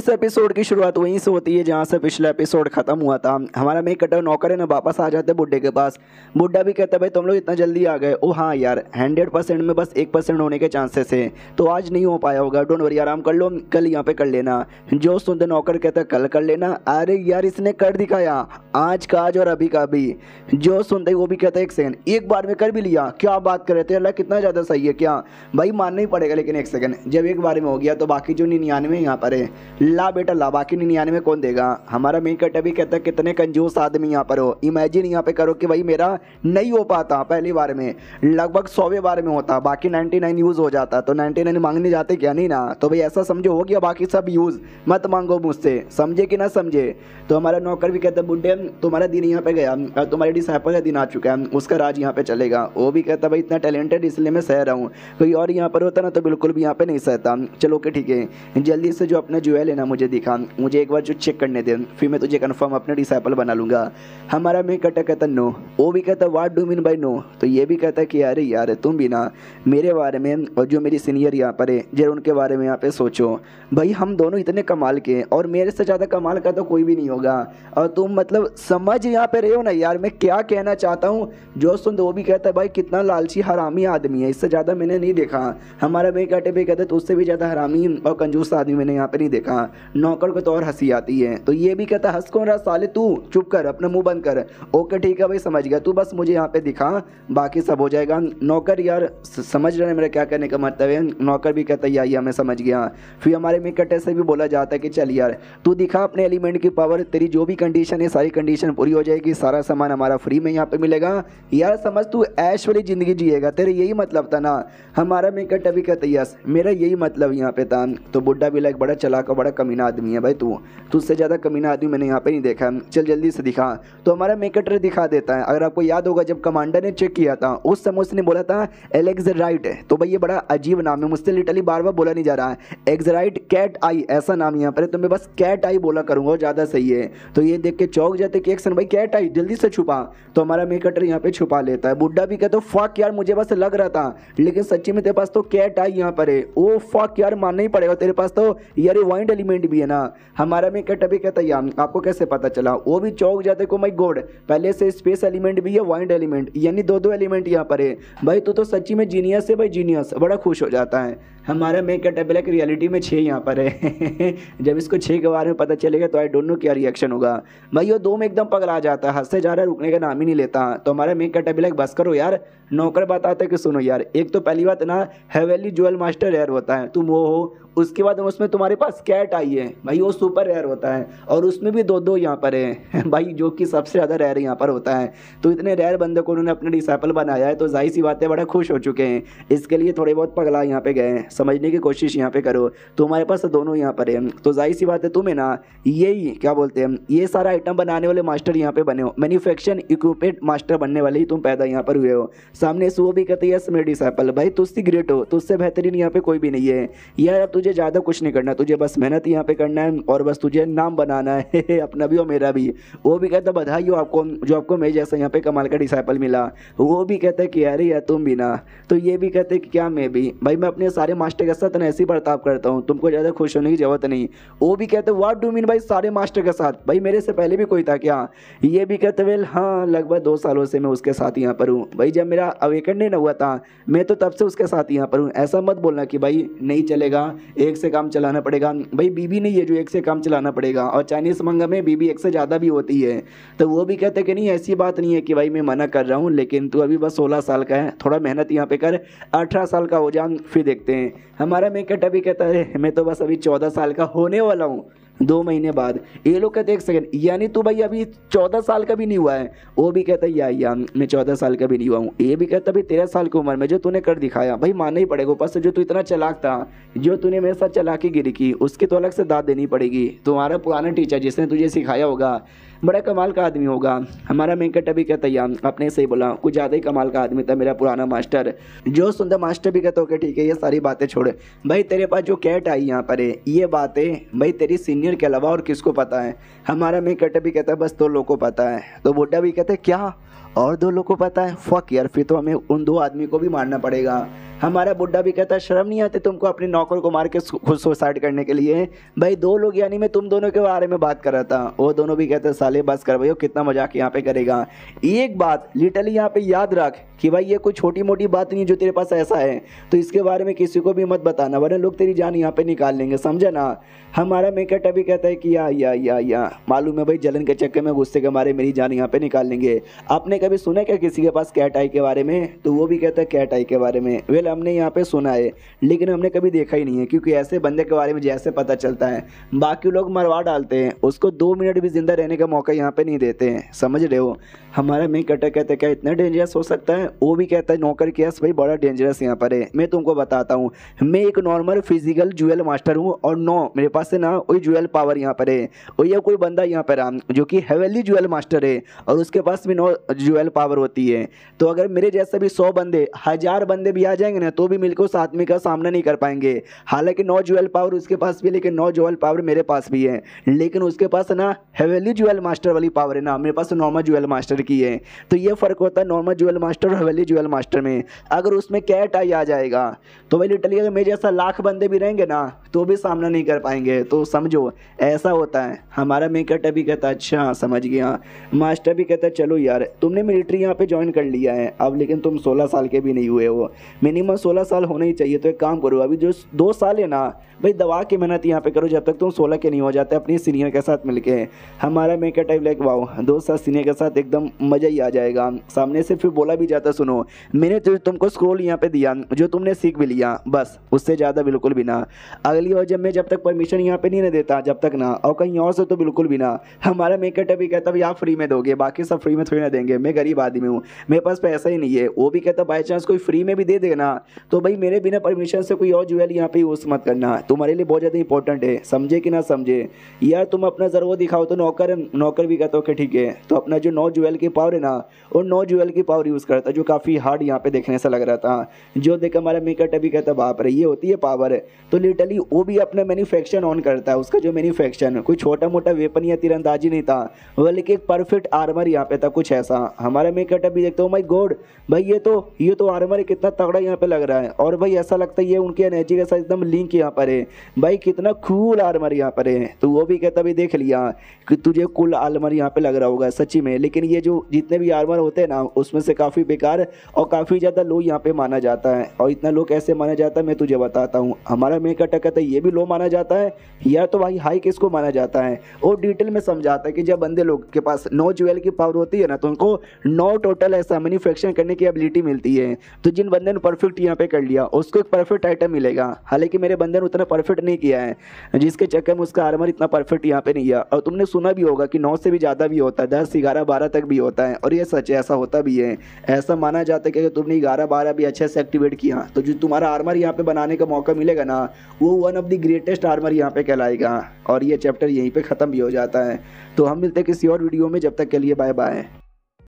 इस एपिसोड की शुरुआत वहीं से होती है जहाँ से पिछला एपिसोड खत्म हुआ था हमारा मेक कटर नौकर है ना वापस आ जाते बुड्ढे के पास बुड्ढा भी कहता है भाई तुम लोग इतना जल्दी आ गए ओ हाँ यार हंड्रेड परसेंट में बस एक परसेंट होने के चांसेस है तो आज नहीं हो पाया होगा डोंट वरी आराम कर लो कल यहाँ पे कर लेना जो सुनते नौकर कहता कल कर लेना अरे यार इसने कर दिखाया आज का आज और अभी का भी जो सुनते वो भी कहता एक सेकंड एक बार में कर भी लिया क्या बात कर रहे थे अल्लाह कितना ज़्यादा सही है क्या भाई मानना ही पड़ेगा लेकिन एक सेकंड जब एक बार में हो गया तो बाकी जो निन्यानवे यहाँ पर है ला बेटा ला बाकी निन्यानवे कौन देगा हमारा मेन कट अभी कहता है कितने कंजूस आदमी यहाँ पर हो इमेजिन यहाँ पे करो कि भाई मेरा नहीं हो पाता पहली बार में लगभग सौवे बार में होता बाकी नाइनटी नाइन यूज़ हो जाता तो नाइनटी नाइन मांगने जाते क्या नहीं ना तो भाई ऐसा समझो हो गया बाकी सब यूज़ मत मांगो मुझसे समझे कि ना समझे तो हमारा नौकर भी कहता है बुढ़े तुम्हारा दिन यहाँ पे गया और तुम्हारे डिसाइपल का दिन आ चुका है उसका राज यहाँ पे चलेगा वो भी कहता भाई इतना टैलेंटेड इसलिए मैं सह रहा हूँ कोई और यहाँ पर होता ना तो बिल्कुल भी यहाँ पे नहीं सहता चलो के ठीक है जल्दी से जो अपना जो है ना मुझे दिखा मुझे एक बार जो चेक करने दे फिर मैं तुझे कन्फर्म अपने डिसाइपल बना लूँगा हमारा मैं कहता कहता नो वो भी कहता what do mean by no तो ये भी कहता कि अरे यार तुम भी ना मेरे बारे में और जो मेरी सीनियर यहाँ पर है जरा उनके बारे में यहाँ पे सोचो भाई हम दोनों इतने कमाल के और मेरे से ज़्यादा कमाल का तो कोई भी नहीं होगा और तुम मतलब समझ यहाँ पे रहे हो ना यार मैं क्या कहना चाहता हूँ जो सुन तो वो भी कहता है भाई कितना लालची हरामी आदमी है इससे ज़्यादा मैंने नहीं देखा हमारा भाई कहते भाई कहते तो उससे भी ज़्यादा हरामी और कंजूस आदमी मैंने यहाँ पर नहीं देखा नौकर को तो और हंसी आती है तो ये भी कहता हंस कौन रहा साले तू चुप कर अपना मुंह बंद कर ओके ठीक है भाई समझ गया तू बस मुझे यहाँ पे दिखा बाकी सब हो जाएगा नौकर यार समझ रहे हैं मेरा क्या करने का मतलब है नौकर भी कहता है हमें समझ गया फिर हमारे मिकटे से भी बोला जाता है कि चल यार तू दिखा अपने एलिमेंट की पावर तेरी जो भी कंडीशन है सारी कंडीशन पूरी हो जाएगी सारा सामान हमारा फ्री में यहाँ पर मिलेगा यार समझ तू ऐश वाली ज़िंदगी जिएगा तेरा यही मतलब था ना हमारा मिकट अभी कहता यस मेरा यही मतलब यहाँ पे था तो बुढ़ा भी लाइक बड़ा चलाका बड़ा कमीना आदमी है भाई तू तुझसे ज़्यादा कमीना आदमी मैंने यहाँ पे नहीं देखा चल जल्दी से दिखा तो हमारा मेकेटर दिखा देता है अगर आपको याद होगा जब कमांडर ने चेक किया था उस समय उसने बोला था एलेक्स राइट तो भाई ये बड़ा अजीब नाम है मुझसे लिटली बार बार बोला नहीं जा रहा है एग्जराइट कैट आई ऐसा नाम यहाँ पर है तो मैं बस कैट आई बोला करूँगा ज़्यादा सही है तो ये देख के चौक जाते कि एक भाई कैट आई जल्दी से छुपा तो हमारा मेकेटर यहाँ पर छुपा लेता है बुढ़ा भी कहते तो यार मुझे बस लग रहा था लेकिन सच्ची में तेरे पास तो कैट आई यहाँ पर है ओ फक यार मानना ही पड़ेगा तेरे पास तो यार वाइंड एलिमेंट भी है ना हमारा में कट अभी कहता है आपको कैसे पता चला वो भी चौक जाते को माई गोड पहले से स्पेस एलिमेंट भी है वाइंड एलिमेंट यानी दो दो एलिमेंट यहाँ पर है भाई तो, तो सच्ची में जीनियस है भाई जीनियस बड़ा खुश हो जाता है हमारा मेन का टेबल है कि रियलिटी में छः यहाँ पर है जब इसको छः के बारे में पता चलेगा तो आई डोंट नो क्या रिएक्शन होगा भाई वो दो में एकदम पगला जाता है हंसते जा रहा है रुकने का नाम ही नहीं लेता तो हमारा मेन का टेबल है बस करो यार नौकर बताते कि सुनो यार एक तो पहली बात ना हैवेली ज्वेल मास्टर रेयर होता है तुम वो हो उसके बाद उसमें तुम्हारे पास कैट आई है भाई वो सुपर रेयर होता है और उसमें भी दो दो यहाँ पर है भाई जो कि सबसे ज़्यादा रेयर यहाँ पर होता है तो इतने रेयर बंदे को उन्होंने अपने डिसाइपल बनाया है तो जाहिर सी बात है बड़ा खुश हो चुके हैं इसके लिए थोड़े बहुत पगला यहाँ पे गए हैं समझने की कोशिश यहाँ पे करो तो हमारे पास तो दोनों यहाँ पर है तो जाहिर सी बात है तुम्हें ना यही क्या बोलते हैं ये सारा आइटम बनाने वाले मास्टर यहाँ पे बने हो मैन्युफैक्चरिंग इक्विपमेंट मास्टर बनने वाले ही तुम पैदा यहाँ पर हुए हो सामने से वो भी कहते हैं यस मेरे डिसाइपल भाई तुझसे ग्रेट हो तुझसे बेहतरीन यहाँ पे कोई भी नहीं है यार अब तुझे ज़्यादा कुछ नहीं करना तुझे बस मेहनत यहाँ पे करना है और बस तुझे नाम बनाना है अपना भी और मेरा भी वो भी कहता बधाई हो आपको जो आपको मेरे जैसा यहाँ पे कमाल का डिसाइपल मिला वो भी कहता है कि यार यार तुम भी ना तो ये भी कहते कि क्या मैं भी भाई मैं अपने सारे मास्टर के साथ ऐसी बर्ताव करता हूँ तुमको ज़्यादा खुश होने की जरूरत नहीं वो भी कहते वाट डू मीन भाई सारे मास्टर के साथ भाई मेरे से पहले भी कोई था क्या ये भी कहते वेल हाँ लगभग दो सालों से मैं उसके साथ यहाँ पर हूँ भाई जब मेरा अवेकन नहीं हुआ था मैं तो तब से उसके साथ यहाँ पर हूँ ऐसा मत बोलना कि भाई नहीं चलेगा एक से काम चलाना पड़ेगा भाई बीबी नहीं है जो एक से काम चलाना पड़ेगा और चाइनीज़ मंगा में बीबी एक से ज़्यादा भी होती है तो वो भी कहते कि नहीं ऐसी बात नहीं है कि भाई मैं मना कर रहा हूँ लेकिन तू अभी बस सोलह साल का है थोड़ा मेहनत यहाँ पे कर अठारह साल का हो जा फिर देखते हैं हैं हमारा मेकअट अभी कहता है मैं तो बस अभी चौदह साल का होने वाला हूँ दो महीने बाद ये लोग कहते एक सेकेंड यानी तो भाई अभी चौदह साल का भी नहीं हुआ है वो भी कहता है या या मैं चौदह साल का भी नहीं हुआ हूँ ये भी कहता भाई तेरह साल की उम्र में जो तूने कर दिखाया भाई मानना ही पड़ेगा ऊपर से जो तू इतना चलाक था जो तूने मेरे साथ चलाकी गिरी की उसकी तो अलग से दाद देनी पड़ेगी तुम्हारा पुराना टीचर जिसने तुझे सिखाया होगा बड़ा कमाल का आदमी होगा हमारा वेंकट अभी कहता या आपने सही बोला कुछ ज़्यादा ही कमाल का आदमी था मेरा पुराना मास्टर जो सुंदर मास्टर भी कहता ओके ठीक है ये सारी बातें छोड़ भाई तेरे पास जो कैट आई यहाँ पर है ये बातें भाई तेरी सीनियर के अलावा और किसको पता है हमारा वेंकट भी कहता है बस दो लोग को पता है तो बुढ़ा भी कहते क्या और दो लोग को पता है फक यार फिर तो हमें उन दो आदमी को भी मारना पड़ेगा हमारा बुढ़ा भी कहता है शर्म नहीं आते तुमको अपने नौकर को मार के खुद सुसाइड करने के लिए भाई दो लोग यानी मैं तुम दोनों के बारे में बात कर रहा था वो दोनों भी कहते साले बस कर भाई कितना मजाक यहाँ पे करेगा एक बात लिटरली यहाँ पे याद रख कि भाई ये कोई छोटी मोटी बात नहीं जो तेरे पास ऐसा है तो इसके बारे में किसी को भी मत बताना वरना लोग तेरी जान यहाँ पे निकाल लेंगे समझे ना हमारा मेकअट अभी कहता है कि या या या या मालूम है भाई जलन के चक्कर में गुस्से के मारे मेरी जान यहाँ पे निकाल लेंगे आपने कभी सुना क्या किसी के पास कैट आई के बारे में तो वो भी कहता है कैट आई के बारे में वेल हमने यहाँ पे सुना है लेकिन हमने कभी देखा ही नहीं है क्योंकि ऐसे बंदे के बारे में जैसे पता चलता है बाकी लोग मरवा डालते हैं उसको दो मिनट भी जिंदा रहने का मौका यहाँ पे नहीं देते हैं समझ रहे हो हमारा मेन कटर कहते हैं क्या इतना डेंजरस हो सकता है वो भी कहता है नौकर के भाई बड़ा डेंजरस यहाँ पर है मैं तुमको बताता हूँ मैं एक नॉर्मल फिजिकल जुएल मास्टर हूँ और नौ मेरे पास से ना वही जुएल पावर यहाँ पर है और यह कोई बंदा यहाँ पर राम जो कि हेवेली जुएल मास्टर है और उसके पास भी नौ जुएल पावर होती है तो अगर मेरे जैसे भी सौ बंदे हज़ार बंदे भी आ जाएंगे ना तो भी मिलकर उस आदमी का सामना नहीं कर पाएंगे हालांकि नौ जुएल पावर उसके पास भी लेकिन नौ जुएल पावर मेरे पास भी है लेकिन उसके पास ना हेवेली जुएल मास्टर वाली पावर है ना मेरे पास तो नॉर्मल ज्वेल मास्टर की है तो ये फ़र्क होता है नॉर्मल ज्वेल मास्टर और हवेली ज्वेल मास्टर में अगर उसमें कैट आई आ जाएगा तो भाई लिटरली अगर मेरे जैसा लाख बंदे भी रहेंगे ना तो भी सामना नहीं कर पाएंगे तो समझो ऐसा होता है हमारा मेकअट अभी कहता अच्छा हाँ, समझ गया मास्टर भी कहता चलो यार तुमने मिलिट्री यहाँ पे ज्वाइन कर लिया है अब लेकिन तुम सोलह साल के भी नहीं हुए हो मिनिमम सोलह साल होने ही चाहिए तो एक काम करो अभी जो दो साल है ना भाई दवा के मेहनत यहाँ पे करो जब तक तुम सोलह के नहीं हो जाते अपने सीनियर के साथ के हमारा मेकअट टाइप लाइक वाओ दो साल सीनियर के साथ एकदम मज़ा ही आ जाएगा सामने से फिर बोला भी जाता सुनो मैंने तो तुमको स्क्रोल यहाँ पे दिया जो तुमने सीख भी लिया बस उससे ज़्यादा बिल्कुल भी ना अगर पहली और जब मैं जब तक परमिशन यहाँ पे नहीं ना देता जब तक ना और कहीं और से तो बिल्कुल भी ना हमारा मेकअप भी कहता भाई आप फ्री में दोगे बाकी सब फ्री में थोड़ी ना देंगे मैं गरीब आदमी हूँ मेरे पास पैसा ही नहीं है वो भी कहता बाई चांस कोई फ्री में भी दे देना तो भाई मेरे बिना परमिशन से कोई और ज्वेल यहाँ पर यूज़ मत करना तुम्हारे लिए बहुत ज़्यादा इंपॉर्टेंट है समझे कि ना समझे यार तुम अपना जरूर वो दिखाओ तो नौकर नौकर भी कहता हो ठीक है तो अपना जो नौ ज्वेल की पावर है ना और नौ ज्वेल की पावर यूज़ करता जो काफ़ी हार्ड यहाँ पे देखने से लग रहा था जो देखा हमारा मेकअप भी कहता बाप रही ये होती है पावर तो लिटरली वो भी अपना मैन्युफैक्चर ऑन करता है उसका जो मैन्युफैक्चर कोई छोटा मोटा वेपन या तीरंदाजी नहीं था बल्कि एक परफेक्ट आर्मर यहाँ पे था कुछ ऐसा हमारा मेकअप कटअप भी देखता हूँ माई oh गोड भाई ये तो ये तो आर्मर कितना तगड़ा यहाँ पे लग रहा है और भाई ऐसा लगता है ये उनकी एनर्जी के साथ एकदम लिंक यहाँ पर है भाई कितना कूल आर्मर यहाँ पर है तो वो भी कहता भी देख लिया कि तुझे कुल आर्मर यहाँ पे लग रहा होगा सची में लेकिन ये जो जितने भी आर्मर होते हैं ना उसमें से काफ़ी बेकार और काफ़ी ज़्यादा लो यहाँ पे माना जाता है और इतना लो कैसे माना जाता है मैं तुझे बताता हूँ हमारा मेकअप कहता जाता है ये भी लो माना जाता है या तो भाई हाई किसको माना जाता है और डिटेल में समझाता है कि जब बंदे लोग के पास नो ज्वेल की पावर होती है ना तो उनको नो टोटल ऐसा मैन्युफैक्चरिंग करने की एबिलिटी मिलती है तो जिन बंदे ने परफेक्ट यहाँ पे कर लिया उसको एक परफेक्ट आइटम मिलेगा हालांकि मेरे बंदे ने उतना परफेक्ट नहीं किया है जिसके चक्कर में उसका आर्मर इतना परफेक्ट यहाँ पे नहीं है और तुमने सुना भी होगा कि नौ से भी ज़्यादा भी होता है दस ग्यारह बारह तक भी होता है और ये सच है ऐसा होता भी है ऐसा माना जाता है कि अगर तुमने ग्यारह बारह भी अच्छे से एक्टिवेट किया तो जो तुम्हारा आर्मर यहाँ पे बनाने का मौका मिलेगा ना वो one of the greatest armour यहाँ पे कहलाएगा और ये चैप्टर यहीं पे ख़त्म भी हो जाता है तो हम मिलते हैं किसी और वीडियो में जब तक के लिए बाय बाय